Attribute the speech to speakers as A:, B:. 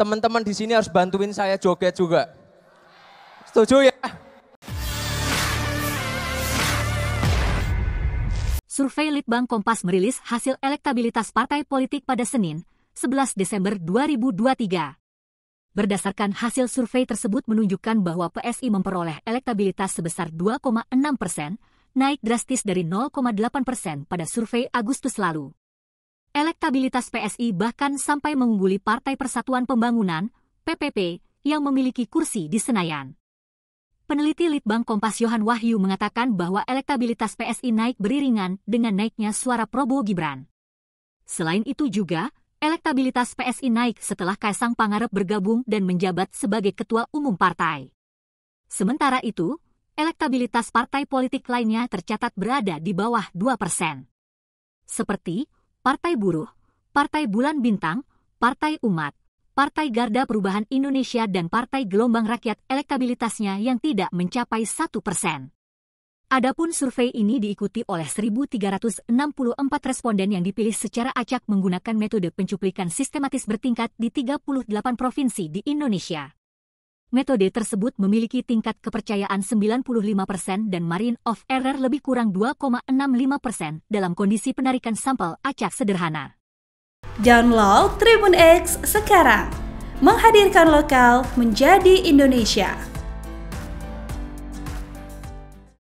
A: teman-teman di sini harus bantuin saya joget juga. Setuju ya? Survei Litbang Kompas merilis hasil elektabilitas partai politik pada Senin, 11 Desember 2023. Berdasarkan hasil survei tersebut menunjukkan bahwa PSI memperoleh elektabilitas sebesar 2,6 persen, naik drastis dari 0,8 persen pada survei Agustus lalu. Elektabilitas PSI bahkan sampai mengungguli Partai Persatuan Pembangunan, PPP, yang memiliki kursi di Senayan. Peneliti Litbang Kompas Yohan Wahyu mengatakan bahwa elektabilitas PSI naik beriringan dengan naiknya suara Prabowo Gibran. Selain itu juga, elektabilitas PSI naik setelah Kaisang Pangarep bergabung dan menjabat sebagai Ketua Umum Partai. Sementara itu, elektabilitas partai politik lainnya tercatat berada di bawah 2 persen. Seperti Partai Buruh, Partai Bulan Bintang, Partai Umat, Partai Garda Perubahan Indonesia dan Partai Gelombang Rakyat elektabilitasnya yang tidak mencapai satu persen. Adapun survei ini diikuti oleh 1.364 responden yang dipilih secara acak menggunakan metode pencuplikan sistematis bertingkat di 38 provinsi di Indonesia. Metode tersebut memiliki tingkat kepercayaan 95% dan margin of error lebih kurang 2,65% dalam kondisi penarikan sampel acak sederhana. Download Tribun X sekarang. Menghadirkan lokal menjadi Indonesia.